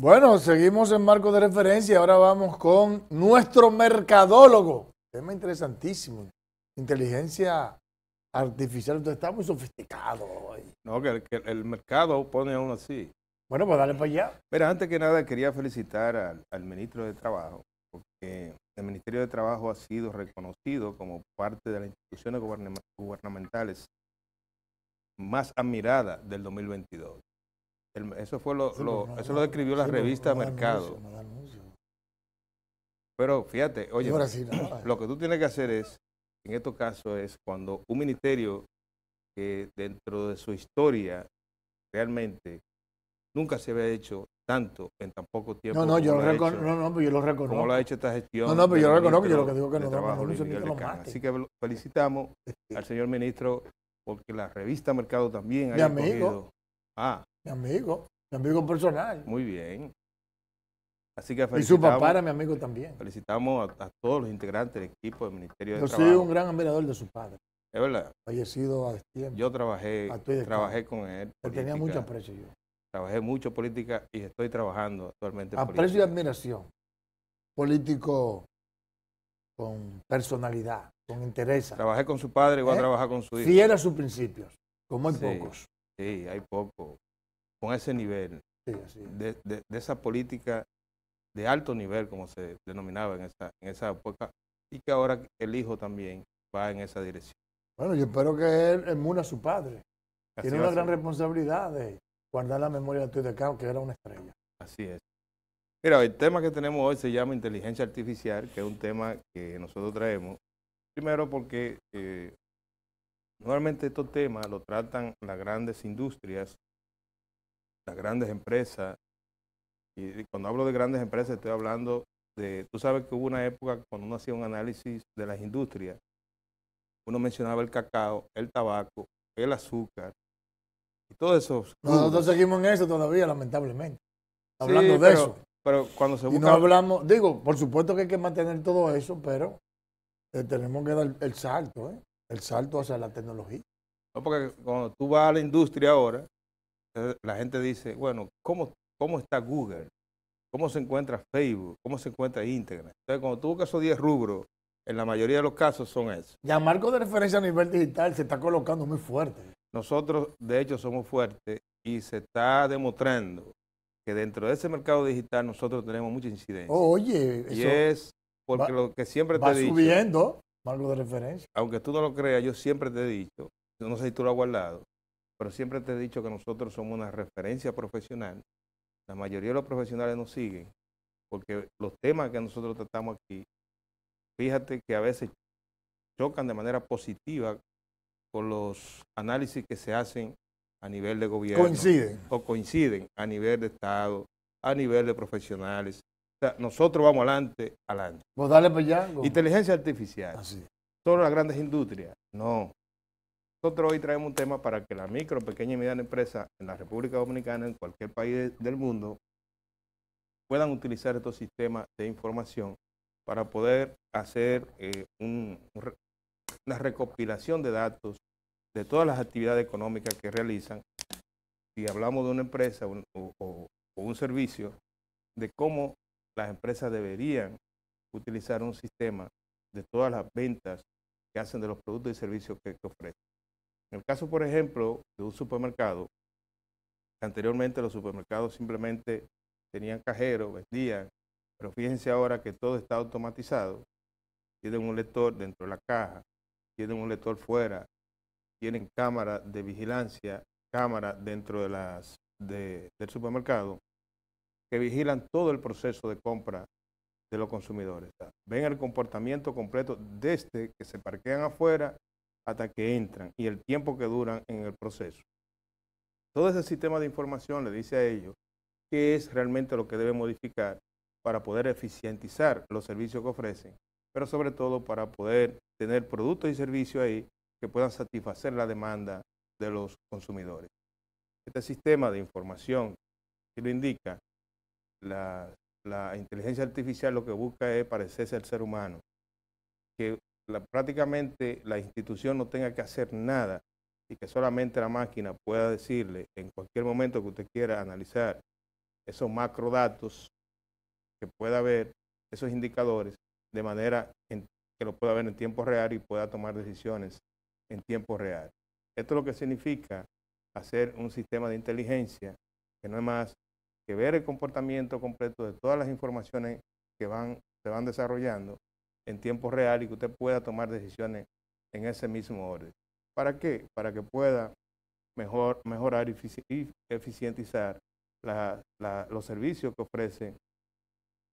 Bueno, seguimos en marco de referencia. Ahora vamos con nuestro mercadólogo. Tema interesantísimo. Inteligencia artificial. entonces está muy sofisticado hoy. No, que el, mercado pone a uno así. Bueno, pues dale para allá. Mira, antes que nada quería felicitar al, ministro de Trabajo, porque el Ministerio de Trabajo ha sido reconocido como parte de las instituciones gubernamentales más admiradas del 2022 eso fue lo, lo eso lo describió la revista Mercado. pero fíjate, oye, lo que tú tienes que hacer es, en estos casos, es cuando un ministerio que dentro de su historia realmente nunca se había hecho tanto en tan poco tiempo. No, no, yo lo, no, yo lo reconozco. Como lo ha hecho esta gestión. No, no, pero yo lo reconozco, yo lo que digo que no, trabajo, Así que felicitamos al señor ministro porque la revista Mercado también ha recogido... Ah, amigo, mi amigo personal. Muy bien. Así que felicitamos, y su papá era mi amigo también. Felicitamos a, todos los integrantes del equipo del Ministerio de Trabajo. Yo soy un gran admirador de su padre. Es verdad. Fallecido a destiempo. Yo trabajé, trabajé con él. tenía mucho aprecio yo. Trabajé mucho política y estoy trabajando actualmente. Aprecio política. y admiración. Político con personalidad, con interés. Trabajé con su padre y voy a ¿Eh? trabajar con su hijo. Si era sus principios, como hay pocos. Sí, hay pocos con ese nivel De, esa política de alto nivel, como se denominaba en esa, en esa época, y que ahora el hijo también va en esa dirección. Bueno, yo espero que él emula a su padre. Tiene una gran responsabilidad de guardar la memoria de Tudecao, que era una estrella. Así es. Mira, el tema que tenemos hoy se llama inteligencia artificial, que es un tema que nosotros traemos. Primero porque eh, normalmente estos temas lo tratan las grandes industrias las grandes empresas, y cuando hablo de grandes empresas estoy hablando de, tú sabes que hubo una época cuando uno hacía un análisis de las industrias, uno mencionaba el cacao, el tabaco, el azúcar, y todo eso. Nosotros seguimos en eso todavía, lamentablemente, hablando de eso. Pero cuando se no hablamos, digo, por supuesto que hay que mantener todo eso, pero eh, tenemos que dar el salto, ¿eh? el salto hacia la tecnología. No, porque cuando tú vas a la industria ahora, la gente dice, bueno, ¿cómo, ¿cómo está Google? ¿Cómo se encuentra Facebook? ¿Cómo se encuentra Internet? Entonces, cuando tú buscas esos 10 rubros, en la mayoría de los casos son esos. Ya marco de referencia a nivel digital se está colocando muy fuerte. Nosotros, de hecho, somos fuertes y se está demostrando que dentro de ese mercado digital nosotros tenemos mucha incidencia. Oh, oye, eso y es porque lo que siempre te he dicho. subiendo, marco de referencia. Aunque tú no lo creas, yo siempre te he dicho, no sé si tú lo has guardado, pero siempre te he dicho que nosotros somos una referencia profesional. La mayoría de los profesionales nos siguen porque los temas que nosotros tratamos aquí, fíjate que a veces chocan de manera positiva con los análisis que se hacen a nivel de gobierno. Coinciden. O coinciden a nivel de Estado, a nivel de profesionales. nosotros vamos adelante, adelante. Vos dale Inteligencia artificial. Así. Solo las grandes industrias. No. Nosotros hoy traemos un tema para que la micro, pequeña y mediana empresa en la República Dominicana, en cualquier país del mundo, puedan utilizar estos sistemas de información para poder hacer eh, una recopilación de datos de todas las actividades económicas que realizan. Si hablamos de una empresa o, un servicio, de cómo las empresas deberían utilizar un sistema de todas las ventas que hacen de los productos y servicios que ofrecen. En el caso, por ejemplo, de un supermercado, anteriormente los supermercados simplemente tenían cajeros, vendían, pero fíjense ahora que todo está automatizado. Tienen un lector dentro de la caja, tienen un lector fuera, tienen cámara de vigilancia, cámara dentro de las, del supermercado, que vigilan todo el proceso de compra de los consumidores. Ven el comportamiento completo desde que se parquean afuera hasta que entran y el tiempo que duran en el proceso. Todo ese sistema de información le dice a ellos qué es realmente lo que debe modificar para poder eficientizar los servicios que ofrecen, pero sobre todo para poder tener productos y servicios ahí que puedan satisfacer la demanda de los consumidores. Este sistema de información, que lo indica, la, inteligencia artificial lo que busca es parecerse al ser humano, que prácticamente la institución no tenga que hacer nada y que solamente la máquina pueda decirle en cualquier momento que usted quiera analizar esos macrodatos que pueda ver, esos indicadores, de manera que lo pueda ver en tiempo real y pueda tomar decisiones en tiempo real. Esto es lo que significa hacer un sistema de inteligencia que no es más que ver el comportamiento completo de todas las informaciones que van, se van desarrollando en tiempo real y que usted pueda tomar decisiones en ese mismo orden. ¿Para qué? Para que pueda mejorar y eficientizar los servicios que ofrece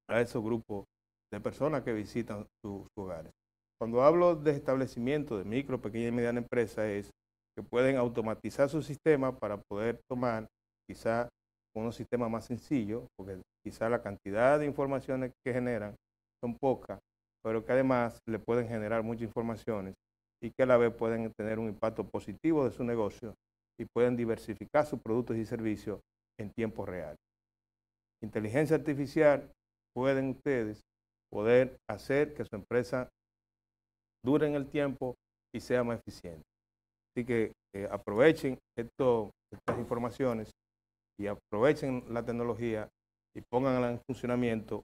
a esos grupos de personas que visitan sus hogares. Cuando hablo de establecimiento de micro, pequeña y mediana empresa es que pueden automatizar su sistema para poder tomar quizá un sistema más sencillo, porque quizá la cantidad de informaciones que generan son pocas pero que además le pueden generar muchas informaciones y que a la vez pueden tener un impacto positivo de su negocio y pueden diversificar sus productos y servicios en tiempo real. Inteligencia artificial pueden ustedes poder hacer que su empresa dure en el tiempo y sea más eficiente. Así que eh, aprovechen estas informaciones y aprovechen la tecnología y pónganla en funcionamiento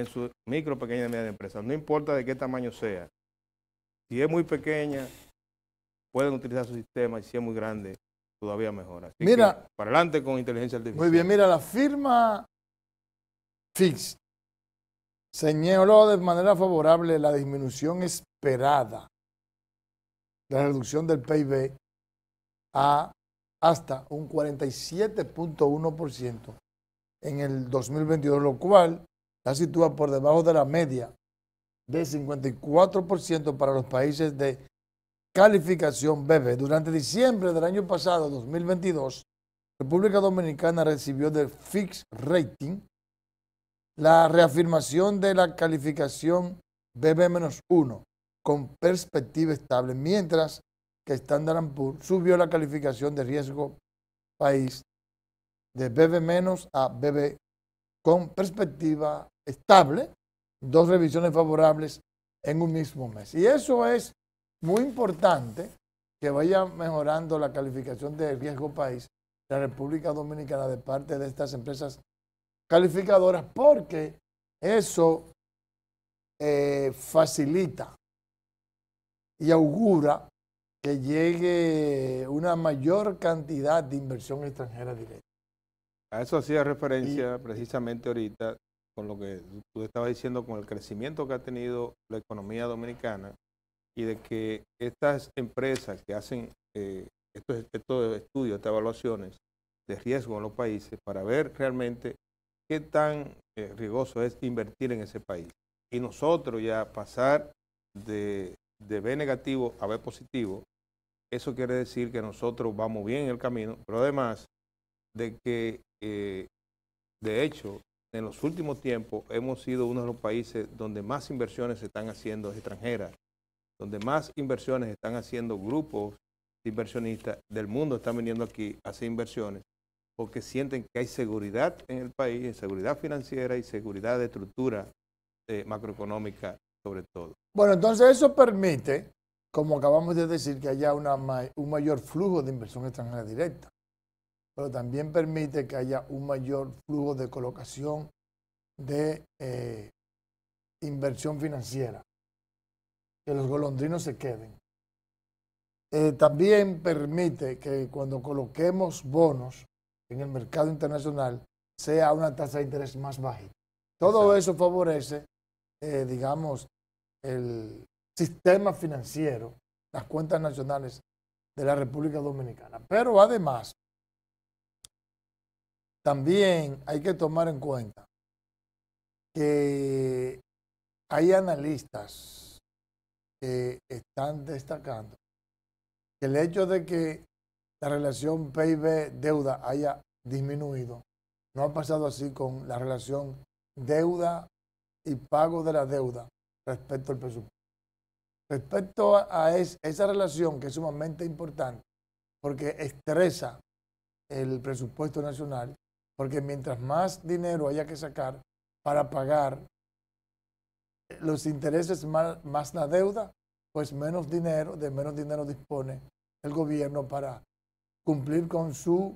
en su micro, pequeña y media empresa. No importa de qué tamaño sea. Si es muy pequeña, pueden utilizar su sistema y si es muy grande, todavía mejor. Así mira, que, para adelante con inteligencia artificial. Muy bien, mira, la firma FIX señaló de manera favorable la disminución esperada de la reducción del PIB a hasta un 47.1% en el 2022, lo cual Está sitúa por debajo de la media de 54% para los países de calificación BB. Durante diciembre del año pasado, 2022, República Dominicana recibió del Fix Rating la reafirmación de la calificación BB-1 con perspectiva estable, mientras que Standard Poor's subió la calificación de riesgo país de BB- a BB con perspectiva estable, dos revisiones favorables en un mismo mes. Y eso es muy importante que vaya mejorando la calificación del riesgo país de la República Dominicana de parte de estas empresas calificadoras, porque eso eh, facilita y augura que llegue una mayor cantidad de inversión extranjera directa. A eso hacía referencia precisamente ahorita con lo que tú estabas diciendo, con el crecimiento que ha tenido la economía dominicana y de que estas empresas que hacen eh, estos, estos estudios, estas evaluaciones de riesgo en los países para ver realmente qué tan eh, riesgoso es invertir en ese país. Y nosotros ya pasar de, de B negativo a B positivo, eso quiere decir que nosotros vamos bien en el camino, pero además de que, eh, de hecho, en los últimos tiempos hemos sido uno de los países donde más inversiones se están haciendo extranjeras, donde más inversiones están haciendo grupos de inversionistas del mundo están viniendo aquí a hacer inversiones porque sienten que hay seguridad en el país, seguridad financiera y seguridad de estructura eh, macroeconómica sobre todo. Bueno, entonces eso permite, como acabamos de decir, que haya una, un mayor flujo de inversión extranjera directa pero también permite que haya un mayor flujo de colocación de eh, inversión financiera, que los golondrinos se queden. Eh, también permite que cuando coloquemos bonos en el mercado internacional sea una tasa de interés más baja. Todo eso favorece, eh, digamos, el sistema financiero, las cuentas nacionales de la República Dominicana. Pero además, también hay que tomar en cuenta que hay analistas que están destacando que el hecho de que la relación PIB-deuda haya disminuido, no ha pasado así con la relación deuda y pago de la deuda respecto al presupuesto. Respecto a, esa relación que es sumamente importante porque estresa el presupuesto nacional, porque mientras más dinero haya que sacar para pagar los intereses más, la deuda, pues menos dinero, de menos dinero dispone el gobierno para cumplir con sus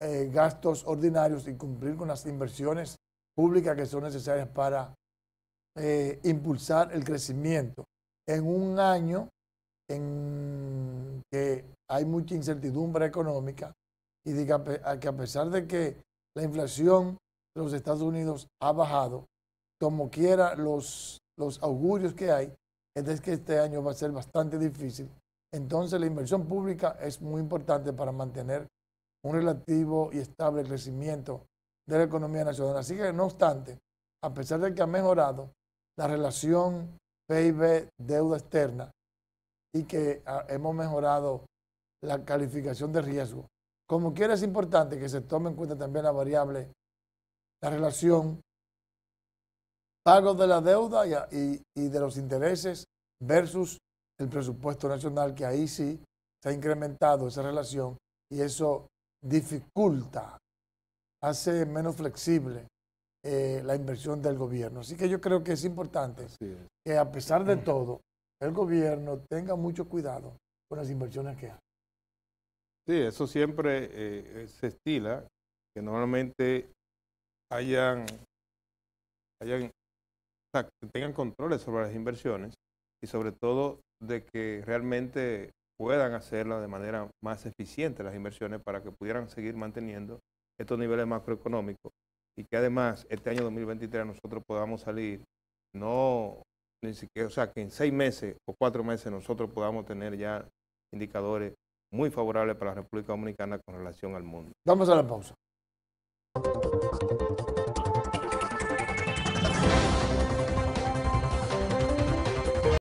eh, gastos ordinarios y cumplir con las inversiones públicas que son necesarias para eh, impulsar el crecimiento. En un año en que hay mucha incertidumbre económica, y diga que a pesar de que la inflación de los Estados Unidos ha bajado, como quiera los, los augurios que hay, es que este año va a ser bastante difícil. Entonces la inversión pública es muy importante para mantener un relativo y estable crecimiento de la economía nacional. Así que no obstante, a pesar de que ha mejorado la relación PIB-deuda externa y que ah, hemos mejorado la calificación de riesgo, como quiera es importante que se tome en cuenta también la variable, la relación pago de la deuda y, de los intereses versus el presupuesto nacional, que ahí sí se ha incrementado esa relación y eso dificulta, hace menos flexible eh, la inversión del gobierno. Así que yo creo que es importante que a pesar de todo, el gobierno tenga mucho cuidado con las inversiones que hace. Sí, eso siempre eh, se estila, que normalmente hayan, hayan tengan controles sobre las inversiones y sobre todo de que realmente puedan hacerlas de manera más eficiente las inversiones para que pudieran seguir manteniendo estos niveles macroeconómicos y que además este año 2023 nosotros podamos salir, no ni siquiera, o sea, que en seis meses o cuatro meses nosotros podamos tener ya indicadores muy favorable para la República Dominicana con relación al mundo. Vamos a la pausa.